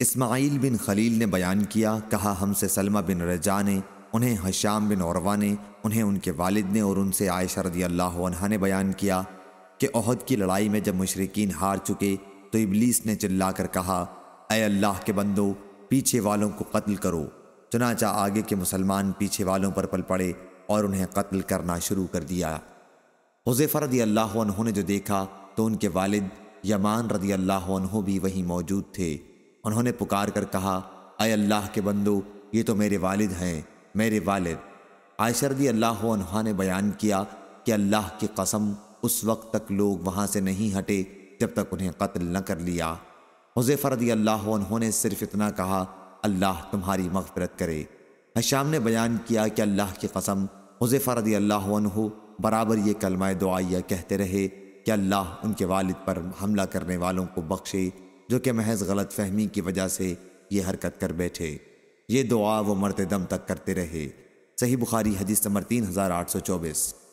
इस्माइल बिन खलील ने बयान किया कहा हमसे सलमा बिन रजा ने उन्हें हशाम बिन औरवा ने उन्हें उनके वालिद ने और उनसे आयशा रदी अल्लाह ने बयान किया कि अहद की लड़ाई में जब मशरकिन हार चुके तो इबलीस ने चिल्ला कर कहा अय अल्लाह के बंदो पीछे वालों को कत्ल करो चुनाचा आगे के मुसलमान पीछे वालों पर पल पड़े और उन्हें कत्ल करना शुरू कर दिया हुजेफा रदी अल्लाह ने जो देखा तो उनके वालिद यमान रदी अल्लाह भी वहीं मौजूद थे उन्होंने पुकार कर कहा अय अल्लाह के बंदो ये तो मेरे वालिद हैं मेरे वालिद आयशरदी अल्लाह ने बयान किया कि अल्लाह की कसम उस वक्त तक लोग वहाँ से नहीं हटे जब तक उन्हें कत्ल न कर लिया हुजैफरदी अल्लाह उन्होंने सिर्फ इतना कहा अल्लाह तुम्हारी मफफरत करे हशाम ने बयान किया कि अल्लाह की कसम हुजैफरदी अल्लाह बराबर ये कलमाए दुआया कहते रहे कि अल्लाह उनके वालिद पर हमला करने वालों को बख्शे जो कि महज गलत फहमी की वजह से ये हरकत कर बैठे ये दुआ वो मरते दम तक करते रहे सही बुखारी हदीस नंबर तीन हज़ार आठ सौ चौबीस